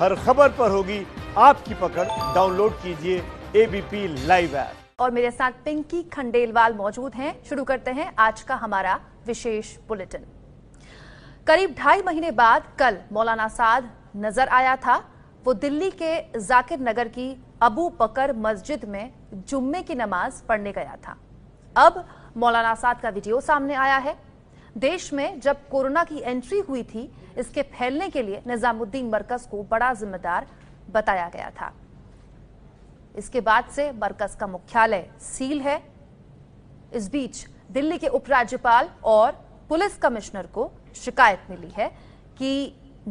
हर खबर पर होगी आपकी पकड़ डाउनलोड कीजिए एबीपी लाइव ऐप और मेरे साथ पिंकी खंडेलवाल मौजूद हैं शुरू करते हैं आज का हमारा विशेष बुलेटिन करीब ढाई महीने बाद कल मौलाना साद नजर आया था वो दिल्ली के जाकिर नगर की अबू बकर मस्जिद में जुम्मे की नमाज पढ़ने गया था अब मौलाना साद का वीडियो सामने आया है देश में जब कोरोना की एंट्री हुई थी इसके फैलने के लिए निजामुद्दीन मरकज को बड़ा जिम्मेदार बताया गया था इसके बाद से मरकज का मुख्यालय सील है इस बीच दिल्ली के उपराज्यपाल और पुलिस कमिश्नर को शिकायत मिली है कि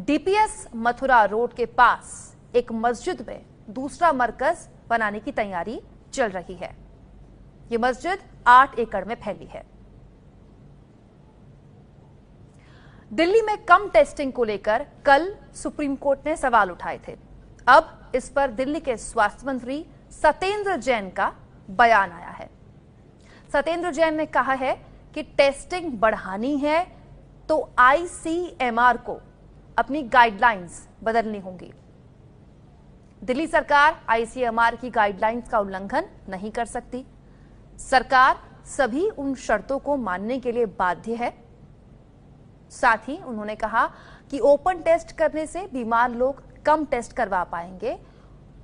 डीपीएस मथुरा रोड के पास एक मस्जिद में दूसरा मरकज बनाने की तैयारी चल रही है ये मस्जिद आठ एकड़ में फैली है दिल्ली में कम टेस्टिंग को लेकर कल सुप्रीम कोर्ट ने सवाल उठाए थे अब इस पर दिल्ली के स्वास्थ्य मंत्री सत्येंद्र जैन का बयान आया है सत्येंद्र जैन ने कहा है कि टेस्टिंग बढ़ानी है तो आईसीएमआर को अपनी गाइडलाइंस बदलनी होंगी दिल्ली सरकार आईसीएमआर की गाइडलाइंस का उल्लंघन नहीं कर सकती सरकार सभी उन शर्तों को मानने के लिए बाध्य है साथ ही उन्होंने कहा कि ओपन टेस्ट करने से बीमार लोग कम टेस्ट करवा पाएंगे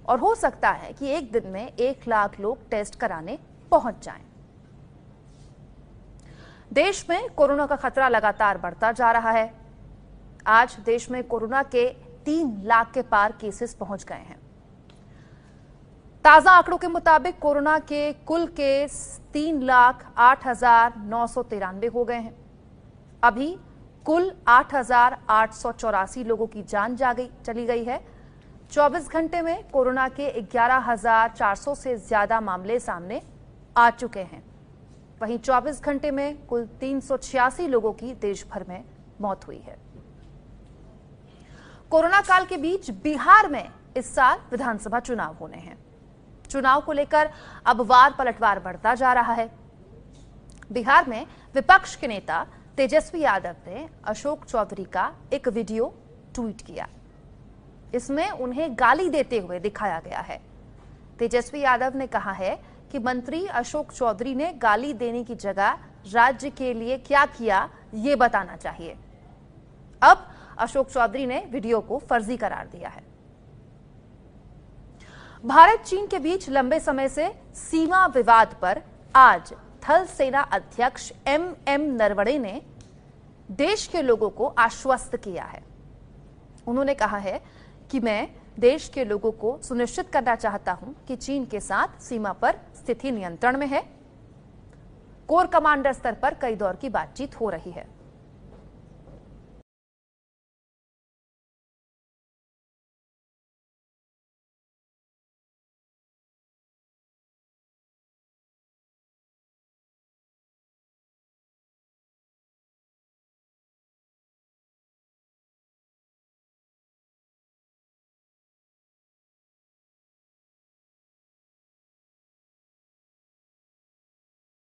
और हो सकता है कि एक दिन में एक लाख लोग टेस्ट कराने पहुंच जाएं। देश में कोरोना का खतरा लगातार बढ़ता जा रहा है आज देश में कोरोना के तीन लाख के पार केसेस पहुंच गए हैं ताजा आंकड़ों के मुताबिक कोरोना के कुल केस तीन लाख आठ हजार नौ सौ तिरानवे हो गए हैं अभी कुल आठ लोगों की जान जा गई चली गई है 24 घंटे में कोरोना के 11,400 से ज्यादा मामले सामने आ चुके हैं वहीं 24 घंटे में कुल छियासी लोगों की देश भर में मौत हुई है कोरोना काल के बीच बिहार में इस साल विधानसभा चुनाव होने हैं चुनाव को लेकर अब वार पलटवार बढ़ता जा रहा है बिहार में विपक्ष के नेता तेजस्वी यादव ने अशोक चौधरी का एक वीडियो ट्वीट किया इसमें उन्हें गाली देते हुए दिखाया गया है तेजस्वी यादव ने कहा है कि मंत्री अशोक चौधरी ने गाली देने की जगह राज्य के लिए क्या किया ये बताना चाहिए अब अशोक चौधरी ने वीडियो को फर्जी करार दिया है भारत चीन के बीच लंबे समय से सीमा विवाद पर आज थल सेना अध्यक्ष एम एम नरवणे ने देश के लोगों को आश्वस्त किया है उन्होंने कहा है कि मैं देश के लोगों को सुनिश्चित करना चाहता हूं कि चीन के साथ सीमा पर स्थिति नियंत्रण में है कोर कमांडर स्तर पर कई दौर की बातचीत हो रही है